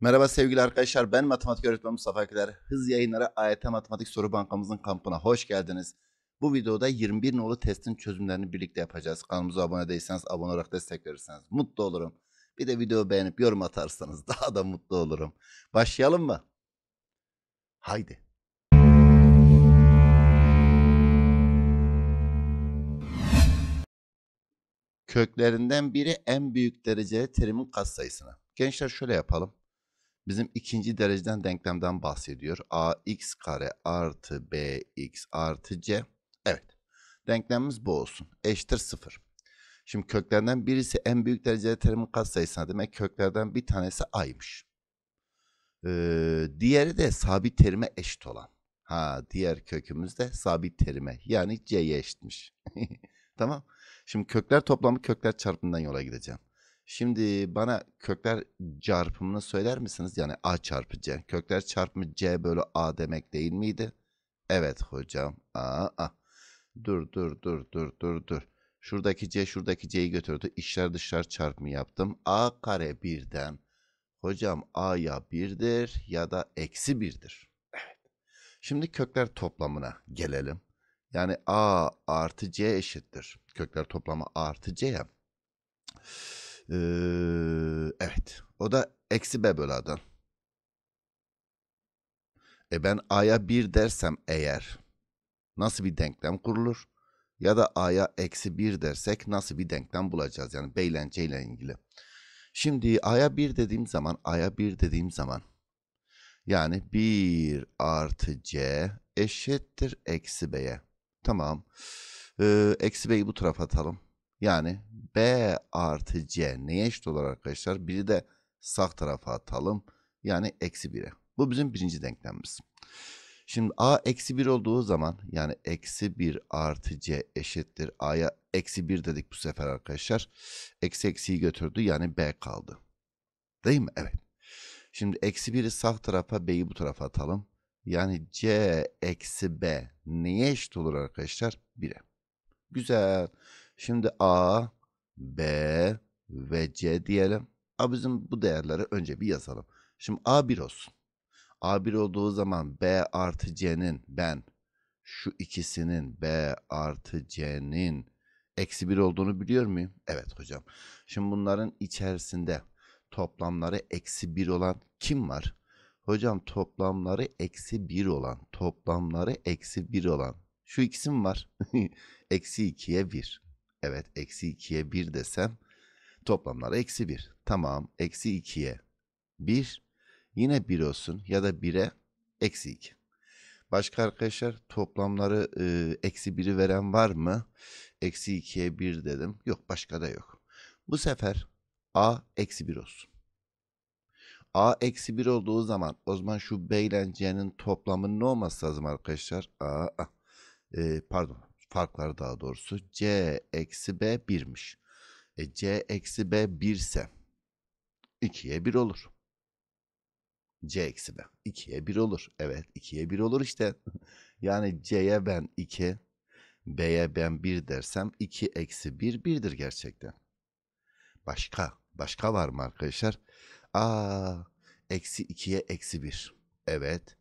Merhaba sevgili arkadaşlar ben matematik öğretmen Mustafa Akıler. Hız yayınları AYT Matematik Soru Bankamızın kampına hoş geldiniz. Bu videoda 21 nolu testin çözümlerini birlikte yapacağız. Kanalımıza abone değilseniz abone olarak destek verirseniz mutlu olurum. Bir de video beğenip yorum atarsanız daha da mutlu olurum. Başlayalım mı? Haydi. Köklerinden biri en büyük dereceli terimin katsayısına. Gençler şöyle yapalım bizim ikinci dereceden denklemden bahsediyor. ax kare artı bx artı c. Evet. Denklemimiz bu olsun. Eşittir sıfır Şimdi köklerden birisi en büyük dereceli terimin katsayısına demek köklerden bir tanesi a'ymış. Ee, diğeri de sabit terime eşit olan. Ha diğer kökümüz de sabit terime yani c'ye eşitmiş. tamam. Şimdi kökler toplamı kökler çarpımından yola gideceğim. Şimdi bana kökler çarpımını söyler misiniz? Yani A çarpı C. Kökler çarpımı C bölü A demek değil miydi? Evet hocam. A, A. Dur dur dur dur dur dur. Şuradaki C şuradaki C'yi götürdü. İçler dışlar çarpımı yaptım. A kare birden. Hocam A ya birdir ya da eksi birdir. Evet. Şimdi kökler toplamına gelelim. Yani A artı C eşittir. Kökler toplamı A artı C ya. Ee, evet. O da eksi b bölü a'dan. E ben a'ya 1 dersem eğer nasıl bir denklem kurulur? Ya da a'ya eksi 1 dersek nasıl bir denklem bulacağız? Yani b ile c ile ilgili. Şimdi a'ya 1 dediğim zaman, a'ya 1 dediğim zaman yani 1 artı c eşittir eksi b'ye. Tamam. Ee, eksi b'yi bu tarafa atalım. Yani B artı C neye eşit olur arkadaşlar? Biri de sağ tarafa atalım. Yani eksi 1'e. Bu bizim birinci denklemimiz. Şimdi A eksi 1 olduğu zaman yani eksi 1 artı C eşittir. A'ya eksi 1 dedik bu sefer arkadaşlar. Eksi eksiyi götürdü yani B kaldı. Değil mi? Evet. Şimdi eksi 1'i sağ tarafa B'yi bu tarafa atalım. Yani C eksi B neye eşit olur arkadaşlar? 1'e. Güzel. Şimdi A, B ve C diyelim. A bizim bu değerleri önce bir yazalım. Şimdi A 1 olsun. A 1 olduğu zaman B artı C'nin ben şu ikisinin B artı C'nin eksi 1 olduğunu biliyor muyum? Evet hocam. Şimdi bunların içerisinde toplamları eksi 1 olan kim var? Hocam toplamları eksi 1 olan, toplamları eksi 1 olan. Şu ikisi mi var? eksi 2'ye 1. Evet eksi 2'ye 1 desem toplamlar eksi 1. Tamam eksi 2'ye 1 yine 1 olsun ya da 1'e eksi 2. Başka arkadaşlar toplamları e, eksi 1'i veren var mı? Eksi 2'ye 1 dedim. Yok başka da yok. Bu sefer a eksi 1 olsun. A eksi 1 olduğu zaman o zaman şu B ile C'nin toplamı ne olması lazım arkadaşlar? A, a e, pardon farklar daha doğrusu C eksi B 1'miş. E, C eksi B 1 ise 2'ye 1 olur. C eksi B 2'ye 1 olur. Evet 2'ye 1 olur işte. yani C'ye ben 2, B'ye ben 1 dersem 2 eksi 1 1'dir gerçekten. Başka, başka var mı arkadaşlar? Aa, eksi 2'ye eksi 1. Evet.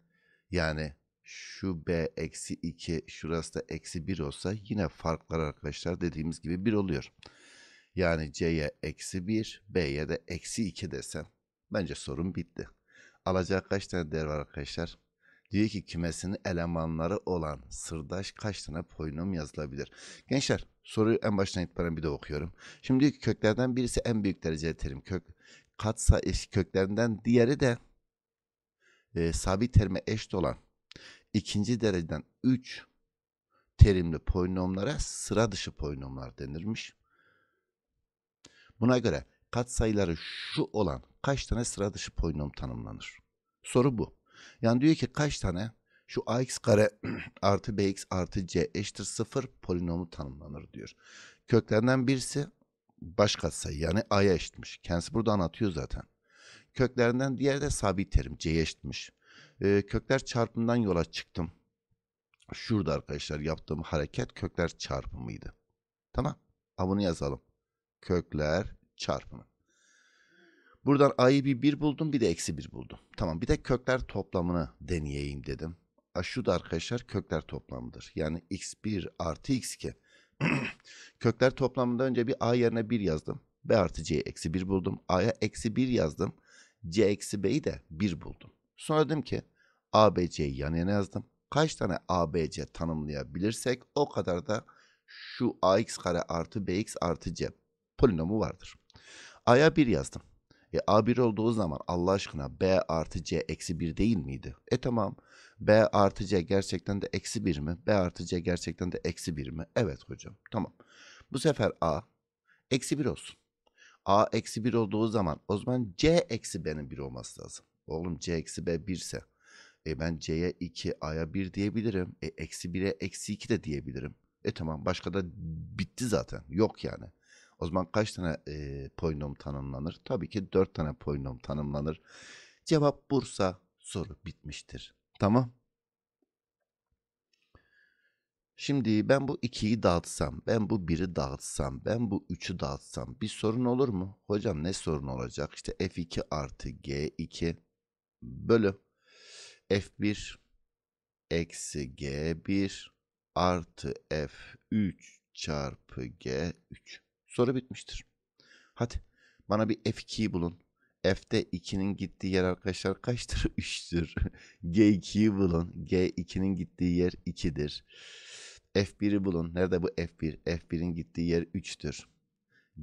Yani şu b eksi 2 şurası da eksi 1 olsa yine farklar arkadaşlar dediğimiz gibi 1 oluyor. Yani c'ye eksi 1 b'ye de eksi 2 desem bence sorun bitti. Alacak kaç tane değer var arkadaşlar? Diyor ki kümesinin elemanları olan sırdaş kaç tane polinom yazılabilir? Gençler soruyu en baştan itibaren bir de okuyorum. Şimdi diyor ki köklerden birisi en büyük dereceli terim. Kök, katsa eş köklerinden diğeri de e, sabit terime eşit olan ikinci dereceden 3 terimli polinomlara sıra dışı polinomlar denirmiş. Buna göre katsayıları şu olan kaç tane sıra dışı polinom tanımlanır? Soru bu. Yani diyor ki kaç tane şu ax kare artı bx artı c eşittir 0 polinomu tanımlanır diyor. Köklerinden birisi baş katsayı yani a'ya eşitmiş. Kendisi burada anlatıyor zaten. Köklerinden diğeri de sabit terim c'ye eşitmiş e, kökler çarpımından yola çıktım. Şurada arkadaşlar yaptığım hareket kökler çarpımıydı. Tamam. Ha yazalım. Kökler çarpımı. Buradan a'yı bir 1 buldum bir de eksi 1 buldum. Tamam bir de kökler toplamını deneyeyim dedim. A, şu da arkadaşlar kökler toplamıdır. Yani x1 artı x2. kökler toplamında önce bir a yerine 1 yazdım. b artı c'ye eksi 1 buldum. a'ya eksi 1 yazdım. c eksi b'yi de 1 buldum. Sonra dedim ki ABC'yi yan yana yazdım. Kaç tane ABC tanımlayabilirsek o kadar da şu AX kare artı BX artı C polinomu vardır. A'ya 1 yazdım. E, A1 olduğu zaman Allah aşkına B artı C eksi 1 değil miydi? E tamam. B artı C gerçekten de eksi 1 mi? B artı C gerçekten de eksi 1 mi? Evet hocam. Tamam. Bu sefer A eksi 1 olsun. A eksi 1 olduğu zaman o zaman C eksi B'nin 1 olması lazım. Oğlum C eksi B 1 ise. E ben C'ye 2, A'ya 1 diyebilirim. E eksi 1'e eksi 2 de diyebilirim. E tamam başka da bitti zaten. Yok yani. O zaman kaç tane e, polinom tanımlanır? Tabii ki 4 tane polinom tanımlanır. Cevap Bursa soru bitmiştir. Tamam. Şimdi ben bu 2'yi dağıtsam, ben bu 1'i dağıtsam, ben bu 3'ü dağıtsam bir sorun olur mu? Hocam ne sorun olacak? İşte F2 artı G2 bölü f1 eksi g1 artı f3 çarpı g3. Soru bitmiştir. Hadi bana bir f2'yi bulun. F'de 2'nin gittiği yer arkadaşlar kaçtır? 3'tür. G2'yi bulun. G2'nin gittiği yer 2'dir. F1'i bulun. Nerede bu F1? F1'in gittiği yer 3'tür.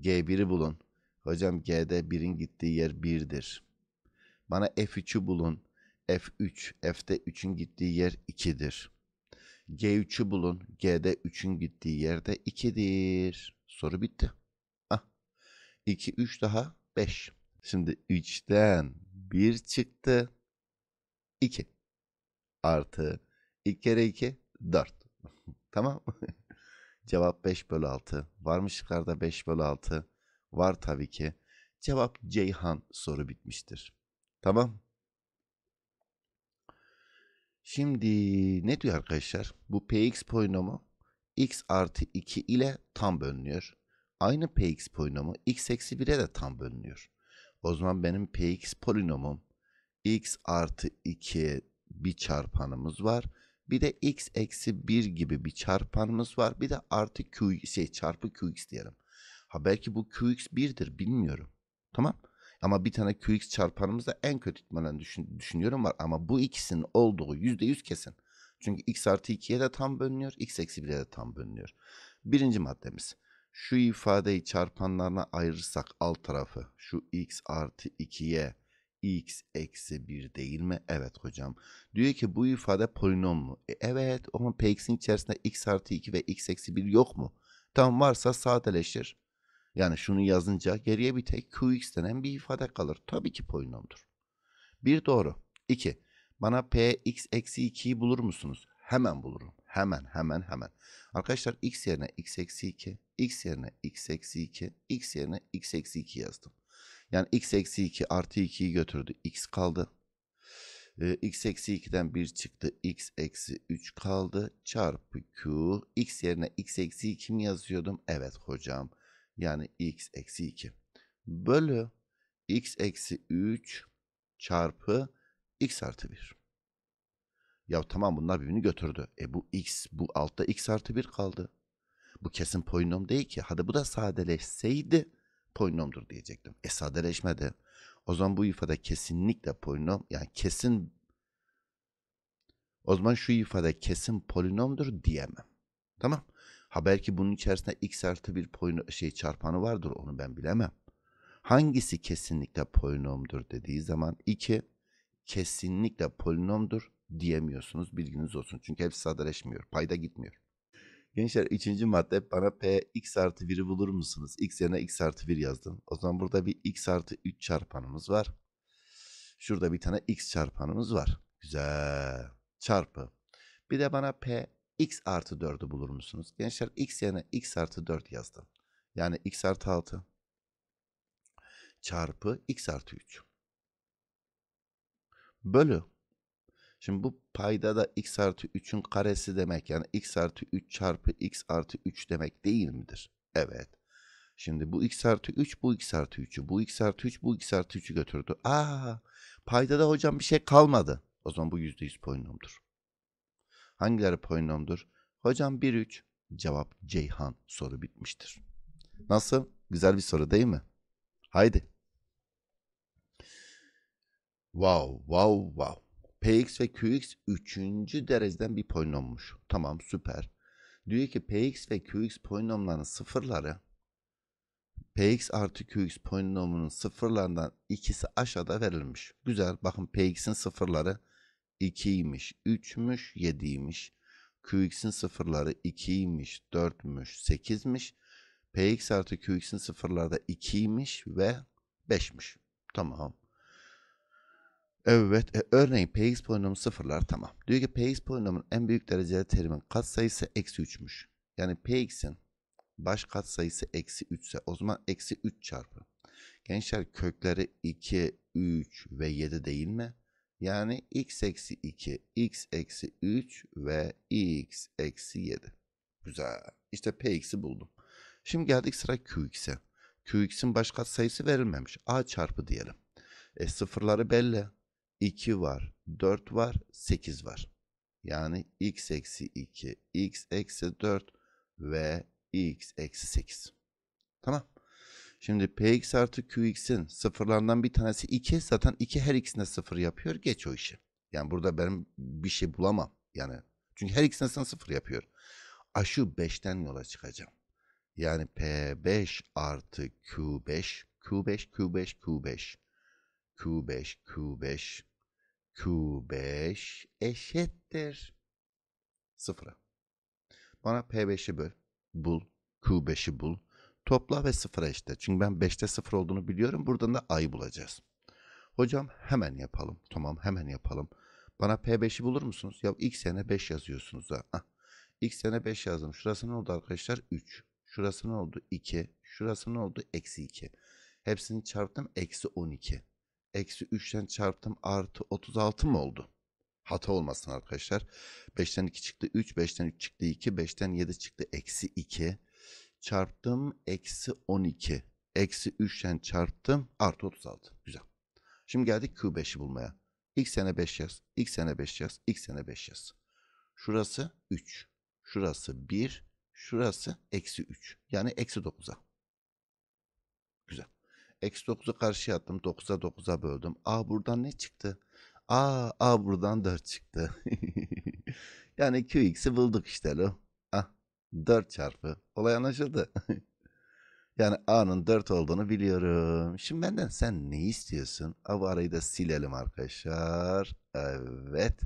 G1'i bulun. Hocam G'de 1'in gittiği yer 1'dir. Bana F3'ü bulun. F3, F'de 3'ün gittiği yer 2'dir. G3'ü bulun. G'de 3'ün gittiği yerde 2'dir. Soru bitti. Ah. 2, 3 daha 5. Şimdi 3'ten 1 çıktı. 2 artı 2 kere 2 4. tamam Cevap 5 bölü 6. Varmış yukarıda 5 bölü 6. Var tabii ki. Cevap Ceyhan soru bitmiştir. Tamam. Şimdi ne diyor arkadaşlar? Bu px polinomu x artı 2 ile tam bölünüyor. Aynı px polinomu x eksi 1'e de tam bölünüyor. O zaman benim px polinomum x artı 2 bir çarpanımız var. Bir de x eksi 1 gibi bir çarpanımız var. Bir de artı q şey çarpı qx diyelim. Ha belki bu qx 1'dir bilmiyorum. Tamam. Ama bir tane QX çarpanımızda en kötü ihtimalen düşün, düşünüyorum var. Ama bu ikisinin olduğu %100 kesin. Çünkü x artı 2'ye de tam bölünüyor. x eksi 1'e de tam bölünüyor. Birinci maddemiz. Şu ifadeyi çarpanlarına ayırırsak alt tarafı şu x artı 2'ye x eksi 1 değil mi? Evet hocam. Diyor ki bu ifade polinom mu? E, evet ama px'in içerisinde x artı 2 ve x eksi 1 yok mu? Tam varsa sadeleşir. Yani şunu yazınca geriye bir tek qx denen bir ifade kalır. Tabii ki polinomdur. Bir doğru. İki. Bana px eksi 2'yi bulur musunuz? Hemen bulurum. Hemen hemen hemen. Arkadaşlar x yerine x eksi 2, x yerine x eksi 2, x yerine x eksi 2 yazdım. Yani x eksi 2 artı 2'yi götürdü. x kaldı. Ee, x eksi 2'den 1 çıktı. x eksi 3 kaldı. Çarpı q. x yerine x eksi 2 mi yazıyordum? Evet hocam. Yani x eksi 2 bölü x eksi 3 çarpı x artı 1. Ya tamam bunlar birbirini götürdü. E bu x, bu altta x artı 1 kaldı. Bu kesin polinom değil ki. Hadi bu da sadeleşseydi polinomdur diyecektim. E sadeleşmedi. O zaman bu ifade kesinlikle polinom. Yani kesin o zaman şu ifade kesin polinomdur diyemem. Tamam. Ha belki bunun içerisinde x artı bir polino şey çarpanı vardır onu ben bilemem. Hangisi kesinlikle polinomdur dediği zaman 2 kesinlikle polinomdur diyemiyorsunuz bilginiz olsun. Çünkü hepsi sadeleşmiyor payda gitmiyor. Gençler ikinci madde bana p x artı 1'i bulur musunuz? x yerine x artı 1 yazdım. O zaman burada bir x artı 3 çarpanımız var. Şurada bir tane x çarpanımız var. Güzel. Çarpı. Bir de bana p x artı 4'ü bulur musunuz? Gençler x yerine x artı 4 yazdım. Yani x artı 6 çarpı x artı 3. Bölü. Şimdi bu payda da x artı 3'ün karesi demek yani x artı 3 çarpı x artı 3 demek değil midir? Evet. Şimdi bu x artı 3 bu x artı 3'ü bu x artı 3 bu x artı 3'ü götürdü. Aa, payda da hocam bir şey kalmadı. O zaman bu %100 polinomdur hangileri polinomdur? Hocam 1, 3. Cevap Ceyhan. Soru bitmiştir. Nasıl? Güzel bir soru değil mi? Haydi. Wow, wow, wow. Px ve Qx üçüncü dereceden bir polinommuş. Tamam süper. Diyor ki Px ve Qx polinomlarının sıfırları Px artı Qx polinomunun sıfırlarından ikisi aşağıda verilmiş. Güzel. Bakın Px'in sıfırları 2'ymiş, 3'müş, 7'ymiş. Qx'in sıfırları 2'ymiş, 4'müş, 8'miş. Px artı Qx'in sıfırları da 2'ymiş ve 5'miş. Tamam. Evet, e, örneğin Px polinomu sıfırlar tamam. Diyor ki Px polinomun en büyük dereceli terimin katsayısı eksi 3'müş. Yani Px'in baş katsayısı eksi 3 ise o zaman eksi 3 çarpı. Gençler kökleri 2, 3 ve 7 değil mi? Yani x eksi 2, x eksi 3 ve x eksi 7. Güzel. İşte px'i buldum. Şimdi geldik sıra qx'e. qx'in başka sayısı verilmemiş. a çarpı diyelim. E sıfırları belli. 2 var, 4 var, 8 var. Yani x eksi 2, x eksi 4 ve x eksi 8. Tamam. Şimdi px artı qx'in sıfırlarından bir tanesi 2 zaten 2 her ikisine sıfır yapıyor geç o işi. Yani burada ben bir şey bulamam yani. Çünkü her ikisine sen sıfır yapıyor. Aşı 5'ten yola çıkacağım. Yani P5 artı Q5, Q5, Q5, Q5, Q5, Q5, Q5 eşittir sıfıra. Bana P5'i böl, bul, Q5'i bul, Topla ve sıfıra işte. Çünkü ben 5'te 0 olduğunu biliyorum. Buradan da a'yı bulacağız. Hocam hemen yapalım. Tamam hemen yapalım. Bana P5'i bulur musunuz? Ya x yerine 5 yazıyorsunuz ha. Ah. x yerine 5 yazdım. Şurası ne oldu arkadaşlar? 3. Şurası ne oldu? 2. Şurası ne oldu? Eksi 2. Hepsini çarptım. Eksi 12. Eksi 3'ten çarptım. Artı 36 mı oldu? Hata olmasın arkadaşlar. 5'ten 2 çıktı 3. 5'ten 3 çıktı 2. 5'ten 7 çıktı. Eksi 2 çarptım eksi 12. Eksi 3'ten çarptım artı 36. Güzel. Şimdi geldik Q5'i bulmaya. İlk sene 5 yaz. X sene 5 yaz. X sene 5 yaz. Şurası 3. Şurası 1. Şurası eksi 3. Yani eksi 9'a. Güzel. Eksi 9'u karşıya attım. 9'a 9'a böldüm. A buradan ne çıktı? A, A buradan 4 çıktı. yani QX'i bulduk işte lo. 4 çarpı. Olay anlaşıldı. yani A'nın 4 olduğunu biliyorum. Şimdi benden sen ne istiyorsun? A bu arayı da silelim arkadaşlar. Evet.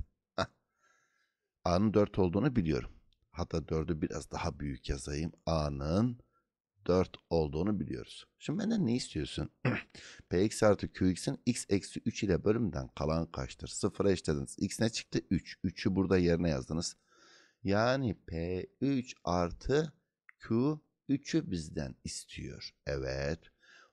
A'nın 4 olduğunu biliyorum. Hatta 4'ü biraz daha büyük yazayım. A'nın 4 olduğunu biliyoruz. Şimdi benden ne istiyorsun? Px artı Qx'in x eksi 3 ile bölümden kalan kaçtır? Sıfıra eşitlediniz. X ne çıktı? 3. 3'ü burada yerine yazdınız. Yani P3 artı Q3'ü bizden istiyor. Evet.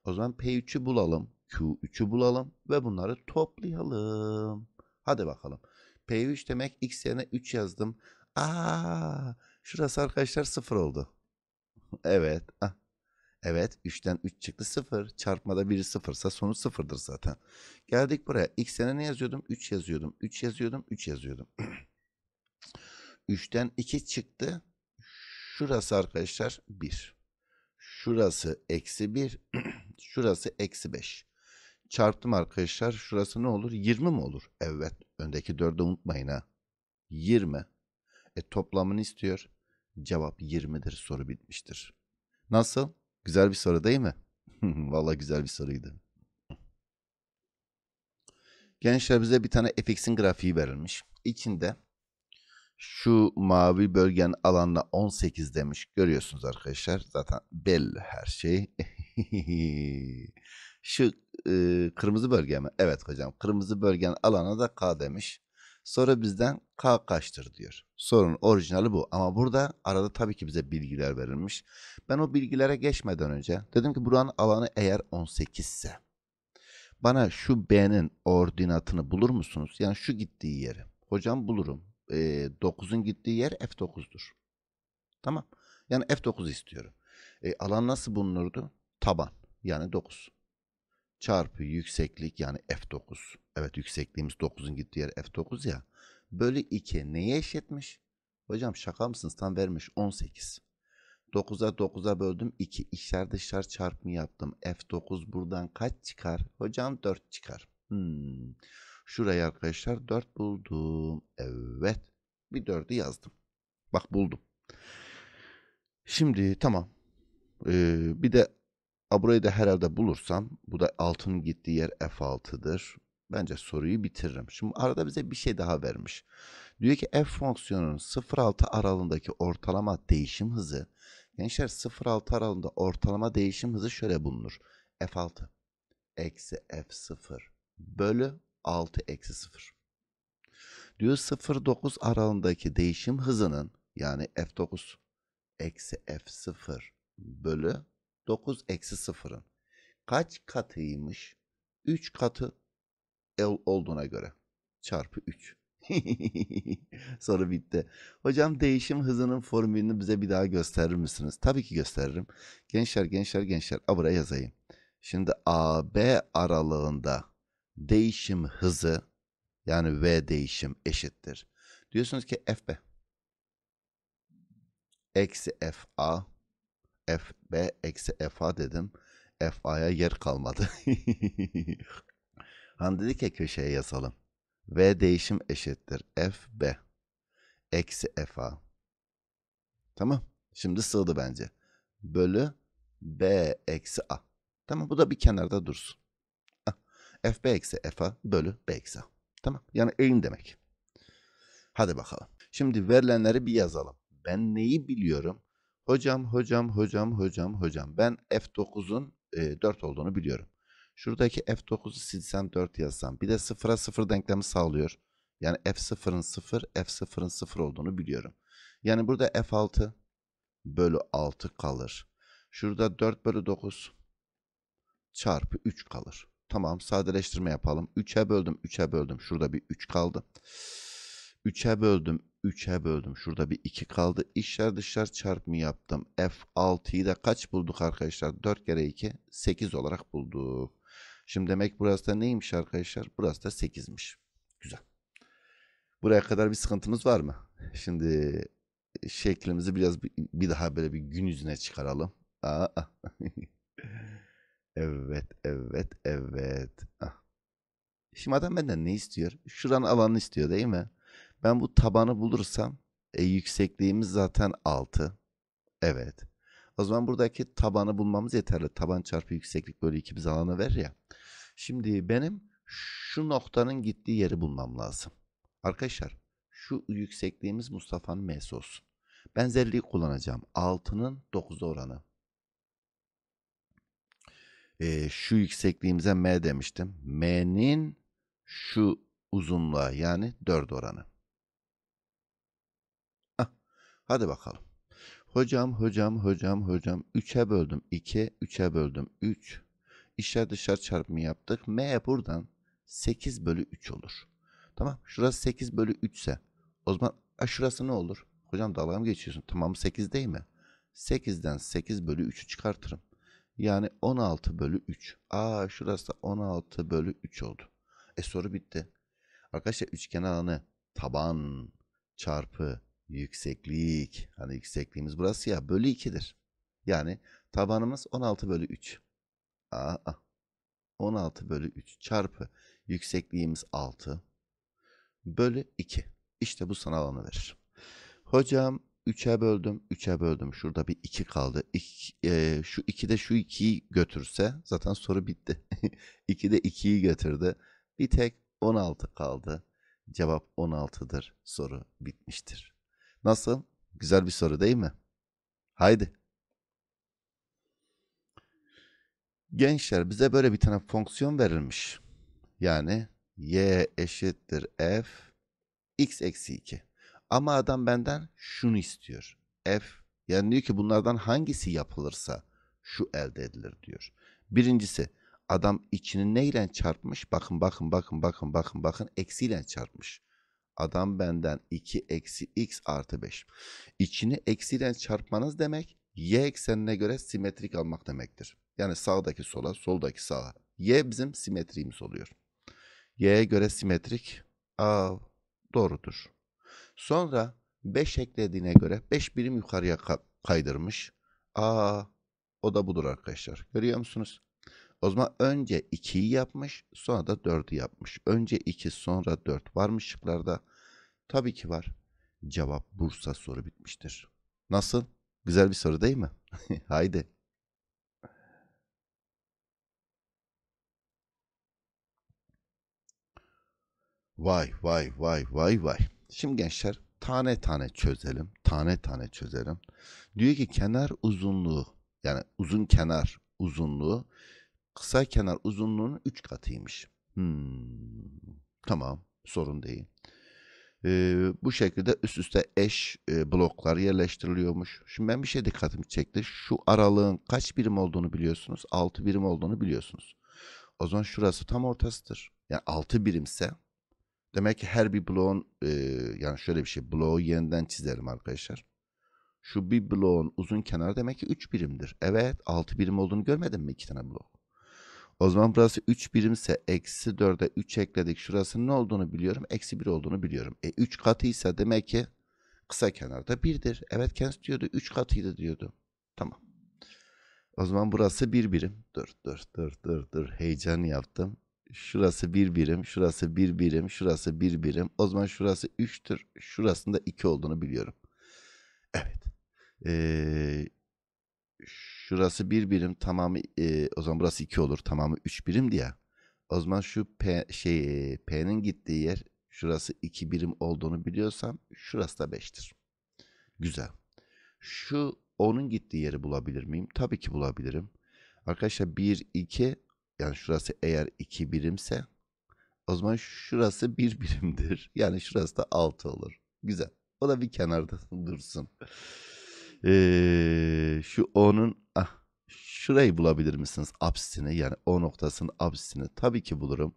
O zaman P3'ü bulalım. Q3'ü bulalım ve bunları toplayalım. Hadi bakalım. P3 demek x yerine 3 yazdım. Aa, şurası arkadaşlar 0 oldu. evet. Ah. Evet 3'ten 3 çıktı 0. Çarpmada biri 0 sonuç 0'dır zaten. Geldik buraya. X'e ne yazıyordum? 3 yazıyordum. 3 yazıyordum. 3 yazıyordum. 3'ten 2 çıktı. Şurası arkadaşlar 1. Şurası eksi 1. Şurası eksi 5. Çarptım arkadaşlar. Şurası ne olur? 20 mi olur? Evet. Öndeki 4'ü unutmayın ha. 20. E toplamını istiyor. Cevap 20'dir. Soru bitmiştir. Nasıl? Güzel bir soru değil mi? Valla güzel bir soruydu. Gençler bize bir tane fx'in grafiği verilmiş. İçinde şu mavi bölgenin alanına 18 demiş. Görüyorsunuz arkadaşlar. Zaten belli her şey. Şu e, kırmızı bölge mi? Evet hocam. Kırmızı bölgenin alana da K demiş. Sonra bizden K kaçtır diyor. Sorun orijinali bu. Ama burada arada tabii ki bize bilgiler verilmiş. Ben o bilgilere geçmeden önce dedim ki buranın alanı eğer 18 ise bana şu B'nin ordinatını bulur musunuz? Yani şu gittiği yeri. Hocam bulurum e, 9'un gittiği yer F9'dur. Tamam. Yani F9 istiyorum. E, alan nasıl bulunurdu? Taban yani 9 çarpı yükseklik yani F9. Evet yüksekliğimiz 9'un gittiği yer F9 ya. Bölü 2 neye eşitmiş? Hocam şaka mısınız? Tam vermiş 18. 9'a 9'a böldüm. 2 içer dışlar çarpımı yaptım. F9 buradan kaç çıkar? Hocam 4 çıkar. Hmm. Şuraya arkadaşlar 4 buldum. Evet. Bir 4'ü yazdım. Bak buldum. Şimdi tamam. Ee, bir de burayı da herhalde bulursam bu da altının gittiği yer F6'dır. Bence soruyu bitiririm. Şimdi arada bize bir şey daha vermiş. Diyor ki f fonksiyonunun 0-6 aralığındaki ortalama değişim hızı. Gençler 0-6 aralığında ortalama değişim hızı şöyle bulunur. F6 eksi F0 bölü 6 eksi 0. Diyor 0-9 aralığındaki değişim hızının yani F9 eksi F0 bölü 9 eksi 0'ın kaç katıymış? 3 katı L olduğuna göre çarpı 3. Soru bitti. Hocam değişim hızının formülünü bize bir daha gösterir misiniz? Tabii ki gösteririm. Gençler gençler gençler. A buraya yazayım. Şimdi AB aralığında değişim hızı yani V değişim eşittir. Diyorsunuz ki FB eksi FA FB eksi FA dedim. FA'ya yer kalmadı. hani dedik ya köşeye yazalım. V değişim eşittir. FB eksi FA. Tamam. Şimdi sığdı bence. Bölü B eksi A. Tamam bu da bir kenarda dursun fb eksi fa bölü b eksi a. Tamam. Yani eğim demek. Hadi bakalım. Şimdi verilenleri bir yazalım. Ben neyi biliyorum? Hocam, hocam, hocam, hocam, hocam. Ben F9'un e, 4 olduğunu biliyorum. Şuradaki F9'u silsem 4 yazsam. Bir de 0'a 0 denklemi sağlıyor. Yani F0'ın 0, F0'ın 0 olduğunu biliyorum. Yani burada F6 bölü 6 kalır. Şurada 4 bölü 9 çarpı 3 kalır. Tamam sadeleştirme yapalım. 3'e böldüm 3'e böldüm. Şurada bir 3 kaldı. 3'e böldüm 3'e böldüm. Şurada bir 2 kaldı. İşler dışlar çarpımı yaptım. F6'yı da kaç bulduk arkadaşlar? 4 kere 2 8 olarak bulduk. Şimdi demek burası da neymiş arkadaşlar? Burası da 8'miş. Güzel. Buraya kadar bir sıkıntımız var mı? Şimdi e, şeklimizi biraz bir, daha böyle bir gün yüzüne çıkaralım. Aa. Evet, evet, evet. Ah. Şimdi adam benden ne istiyor? Şuranın alanını istiyor değil mi? Ben bu tabanı bulursam e, yüksekliğimiz zaten 6. Evet. O zaman buradaki tabanı bulmamız yeterli. Taban çarpı yükseklik böyle iki biz alanı ver ya. Şimdi benim şu noktanın gittiği yeri bulmam lazım. Arkadaşlar şu yüksekliğimiz Mustafa'nın M'si olsun. Benzerliği kullanacağım. 6'nın 9'a oranı e, şu yüksekliğimize m demiştim. M'nin şu uzunluğa yani 4 oranı. Ah, hadi bakalım. Hocam, hocam, hocam, hocam. 3'e böldüm 2, 3'e böldüm 3. İşler dışarı çarpımı yaptık. M buradan 8 bölü 3 olur. Tamam. Şurası 8 bölü 3 ise o zaman a, şurası ne olur? Hocam dalga mı geçiyorsun? Tamam 8 değil mi? 8'den 8 bölü 3'ü çıkartırım. Yani 16 bölü 3. Aa şurası da 16 bölü 3 oldu. E soru bitti. Arkadaşlar üçgen alanı taban çarpı yükseklik. Hani yüksekliğimiz burası ya bölü 2'dir. Yani tabanımız 16 bölü 3. Aa, 16 bölü 3 çarpı yüksekliğimiz 6 bölü 2. İşte bu sana alanı verir. Hocam 3'e böldüm, 3'e böldüm. Şurada bir 2 kaldı. İki, e, şu 2 de şu 2'yi götürse zaten soru bitti. 2 de 2'yi götürdü. Bir tek 16 kaldı. Cevap 16'dır. Soru bitmiştir. Nasıl? Güzel bir soru değil mi? Haydi. Gençler bize böyle bir tane fonksiyon verilmiş. Yani y eşittir f x eksi 2. Ama adam benden şunu istiyor. F yani diyor ki bunlardan hangisi yapılırsa şu elde edilir diyor. Birincisi adam içini neyle çarpmış? Bakın bakın bakın bakın bakın bakın eksiyle çarpmış. Adam benden 2 eksi x artı 5. İçini eksiyle çarpmanız demek y eksenine göre simetrik almak demektir. Yani sağdaki sola, soldaki sağa. Y bizim simetriğimiz oluyor. Y'ye göre simetrik. A doğrudur. Sonra 5 eklediğine göre 5 birim yukarıya kaydırmış. Aa o da budur arkadaşlar. Görüyor musunuz? O zaman önce 2'yi yapmış sonra da 4'ü yapmış. Önce 2 sonra 4 var mı şıklarda? Tabii ki var. Cevap Bursa soru bitmiştir. Nasıl? Güzel bir soru değil mi? Haydi. Vay vay vay vay vay. Şimdi gençler tane tane çözelim. Tane tane çözelim. Diyor ki kenar uzunluğu yani uzun kenar uzunluğu kısa kenar uzunluğunun 3 katıymış. Hmm, tamam sorun değil. Ee, bu şekilde üst üste eş e, bloklar yerleştiriliyormuş. Şimdi ben bir şey dikkatimi çekti. Şu aralığın kaç birim olduğunu biliyorsunuz. 6 birim olduğunu biliyorsunuz. O zaman şurası tam ortasıdır. Yani 6 birimse Demek ki her bir bloğun e, yani şöyle bir şey bloğu yeniden çizelim arkadaşlar. Şu bir bloğun uzun kenarı demek ki 3 birimdir. Evet 6 birim olduğunu görmedin mi 2 tane blok? O zaman burası 3 birimse eksi 4'e 3 ekledik. Şurasının ne olduğunu biliyorum. Eksi 1 olduğunu biliyorum. E 3 katıysa demek ki kısa kenarda 1'dir. Evet Keynes diyordu 3 katıydı diyordu. Tamam. O zaman burası 1 bir birim. Dur dur dur dur dur heyecan yaptım. Şurası bir birim, şurası bir birim, şurası bir birim. O zaman şurası üçtür. Şurasında iki olduğunu biliyorum. Evet. Ee, şurası bir birim tamamı e, o zaman burası iki olur. Tamamı üç birim diye. O zaman şu P, şey, e, P'nin gittiği yer şurası iki birim olduğunu biliyorsam şurası da beştir. Güzel. Şu onun gittiği yeri bulabilir miyim? Tabii ki bulabilirim. Arkadaşlar 1, 2, yani şurası eğer 2 birimse o zaman şurası 1 birimdir. Yani şurası da 6 olur. Güzel. O da bir kenarda dursun. Ee, şu onun, ah, şurayı bulabilir misiniz? Absisini, yani o noktasının absisini. tabii ki bulurum.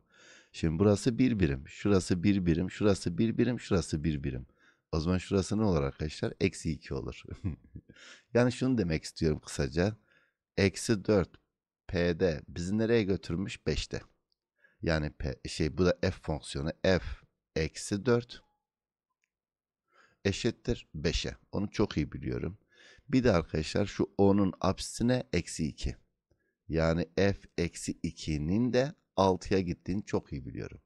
Şimdi burası 1 bir birim. Şurası 1 bir birim. Şurası 1 bir birim. Şurası 1 birim. O zaman şurası ne olur arkadaşlar? Eksi 2 olur. yani şunu demek istiyorum kısaca. Eksi 4 P'de bizi nereye götürmüş? 5'te. Yani P, şey bu da f fonksiyonu f eksi 4 eşittir 5'e. Onu çok iyi biliyorum. Bir de arkadaşlar şu 10'un apsisine eksi 2. Yani f eksi 2'nin de 6'ya gittiğini çok iyi biliyorum.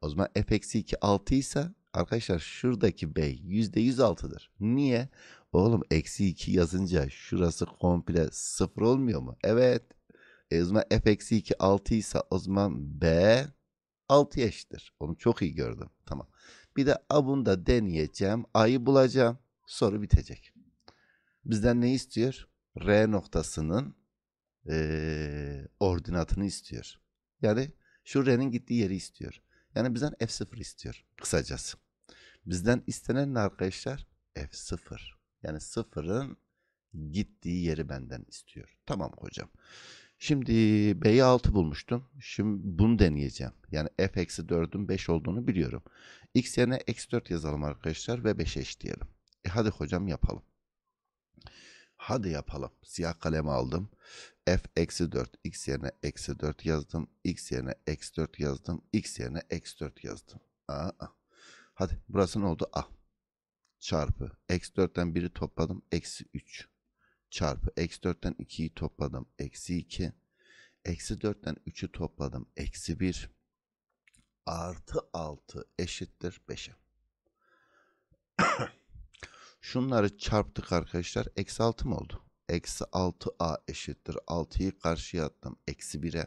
O zaman f eksi 2 6 ise arkadaşlar şuradaki b %106'dır. Niye? Oğlum eksi 2 yazınca şurası komple sıfır olmuyor mu? Evet. E, o zaman f eksi 2 6 ise o zaman b 6 eşittir. Onu çok iyi gördüm. Tamam. Bir de a bunu da deneyeceğim. a'yı bulacağım. Soru bitecek. Bizden ne istiyor? R noktasının e, ordinatını istiyor. Yani şu R'nin gittiği yeri istiyor. Yani bizden F0 istiyor kısacası. Bizden istenen ne arkadaşlar? F0. Yani sıfırın gittiği yeri benden istiyor. Tamam hocam. Şimdi B'yi 6 bulmuştum. Şimdi bunu deneyeceğim. Yani f eksi 4'ün 5 olduğunu biliyorum. X yerine eksi 4 yazalım arkadaşlar ve 5'e eşitleyelim. E hadi hocam yapalım. Hadi yapalım. Siyah kalemi aldım. F eksi 4. X yerine eksi 4 yazdım. X yerine eksi 4 yazdım. X yerine eksi 4 yazdım. Aa. Hadi burası ne oldu? A. Çarpı. Eksi 4'ten biri topladım. Eksi 3 çarpı eksi 4'ten 2'yi topladım eksi 2. Eksi 4'ten 3'ü topladım eksi 1. Artı 6 eşittir 5'e. Şunları çarptık arkadaşlar. Eksi 6 mı oldu? Eksi 6a eşittir. 6'yı karşıya attım. Eksi 1'e.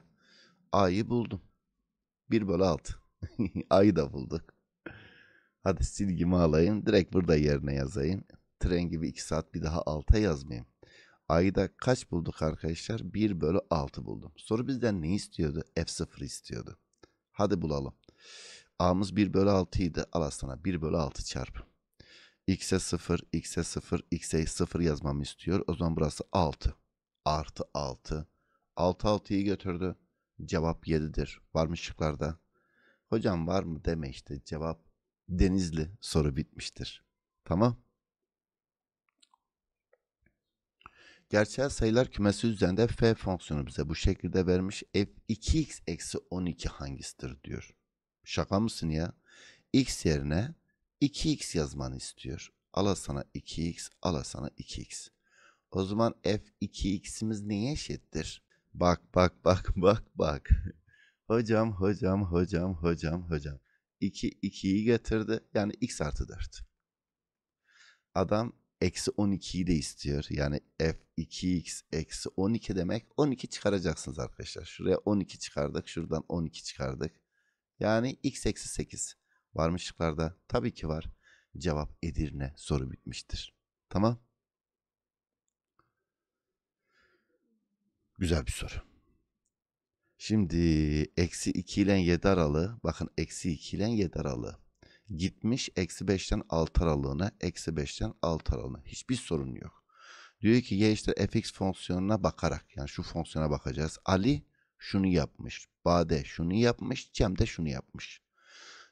a'yı buldum. 1 bölü 6. a'yı da bulduk. Hadi silgimi alayım. Direkt burada yerine yazayım. Tren gibi 2 saat bir daha alta yazmayayım. Ayda kaç bulduk arkadaşlar? 1 bölü 6 buldum. Soru bizden ne istiyordu? F0 istiyordu. Hadi bulalım. A'mız 1 bölü 6 idi. Al sana 1 bölü 6 çarp. X'e 0, X'e 0, X'e 0 yazmamı istiyor. O zaman burası 6. Artı 6. 6 6'yı götürdü. Cevap 7'dir. Var mı şıklarda? Hocam var mı deme işte cevap Denizli soru bitmiştir. Tamam. Gerçel sayılar kümesi üzerinde f fonksiyonu bize bu şekilde vermiş. f 2x eksi 12 hangisidir diyor. Şaka mısın ya? x yerine 2x yazmanı istiyor. Ala sana 2x, ala sana 2x. O zaman f 2x'imiz neye eşittir? Bak bak bak bak bak. hocam hocam hocam hocam hocam. 2 2'yi getirdi. Yani x artı 4. Adam eksi 12'yi de istiyor. Yani f 2x eksi 12 demek 12 çıkaracaksınız arkadaşlar. Şuraya 12 çıkardık. Şuradan 12 çıkardık. Yani x eksi 8 varmışlıklarda Tabii ki var. Cevap Edirne soru bitmiştir. Tamam. Güzel bir soru. Şimdi eksi 2 ile 7 aralığı. Bakın eksi 2 ile 7 aralığı gitmiş eksi 5'ten 6 aralığına eksi 5'ten 6 aralığına hiçbir sorun yok. Diyor ki ya işte fx fonksiyonuna bakarak yani şu fonksiyona bakacağız. Ali şunu yapmış. Bade şunu yapmış. Cem de şunu yapmış.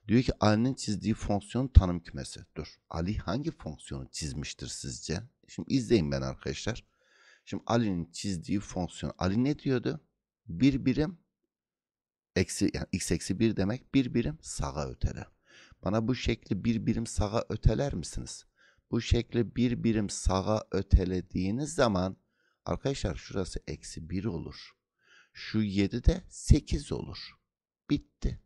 Diyor ki Ali'nin çizdiği fonksiyon tanım kümesi. Dur. Ali hangi fonksiyonu çizmiştir sizce? Şimdi izleyin ben arkadaşlar. Şimdi Ali'nin çizdiği fonksiyon. Ali ne diyordu? Bir birim eksi yani x eksi 1 demek bir birim sağa ötele. Bana bu şekli bir birim sağa öteler misiniz? Bu şekli bir birim sağa ötelediğiniz zaman arkadaşlar şurası eksi 1 olur. Şu 7 de 8 olur. Bitti.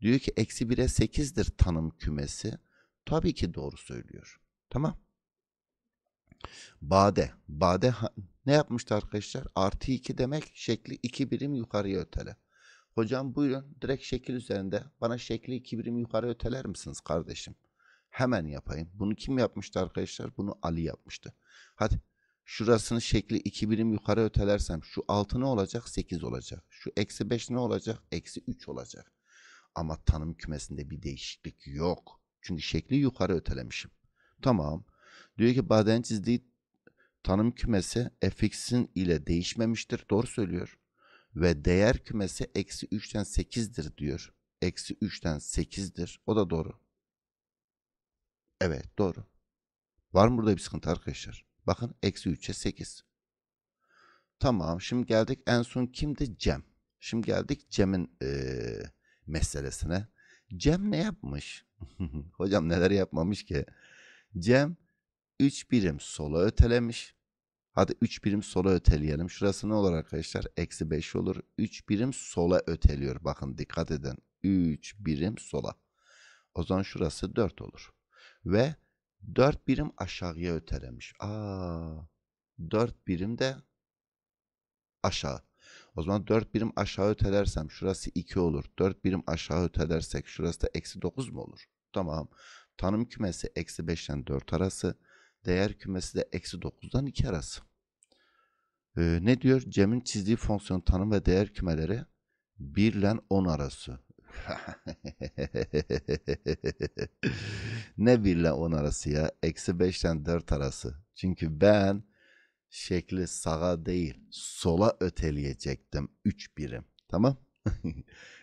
Diyor ki eksi 1'e 8'dir tanım kümesi. Tabii ki doğru söylüyor. Tamam. Bade. Bade ne yapmıştı arkadaşlar? Artı 2 demek şekli 2 birim yukarıya ötele. Hocam buyurun direkt şekil üzerinde bana şekli iki birim yukarı öteler misiniz kardeşim? Hemen yapayım. Bunu kim yapmıştı arkadaşlar? Bunu Ali yapmıştı. Hadi şurasını şekli iki birim yukarı ötelersem şu altı ne olacak? Sekiz olacak. Şu eksi beş ne olacak? Eksi üç olacak. Ama tanım kümesinde bir değişiklik yok. Çünkü şekli yukarı ötelemişim. Tamam. Diyor ki Baden çizdiği tanım kümesi fx'in ile değişmemiştir. Doğru söylüyor ve değer kümesi eksi 3'ten 8'dir diyor. Eksi 3'ten 8'dir. O da doğru. Evet doğru. Var mı burada bir sıkıntı arkadaşlar? Bakın eksi 3'e 8. Tamam şimdi geldik en son kimdi? Cem. Şimdi geldik Cem'in ee, meselesine. Cem ne yapmış? Hocam neler yapmamış ki? Cem 3 birim sola ötelemiş. Hadi 3 birim sola öteleyelim. Şurası ne olur arkadaşlar? Eksi 5 olur. 3 birim sola öteliyor. Bakın dikkat edin. 3 birim sola. O zaman şurası 4 olur. Ve 4 birim aşağıya ötelemiş. Aa, 4 birim de aşağı. O zaman 4 birim aşağı ötelersem şurası 2 olur. 4 birim aşağı ötelersek şurası da eksi 9 mu olur? Tamam. Tanım kümesi eksi 5 ile 4 arası değer kümesi de eksi 9'dan 2 arası. Ee, ne diyor? Cem'in çizdiği fonksiyon tanım ve değer kümeleri 1 ile 10 arası. ne 1 ile 10 arası ya? Eksi 5 ile 4 arası. Çünkü ben şekli sağa değil sola öteleyecektim 3 birim. Tamam?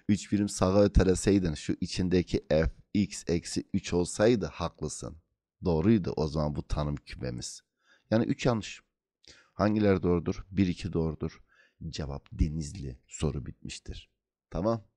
3 birim sağa öteleseydin şu içindeki f x eksi 3 olsaydı haklısın doğruydu o zaman bu tanım kümemiz. Yani üç yanlış. Hangileri doğrudur? Bir iki doğrudur. Cevap Denizli soru bitmiştir. Tamam.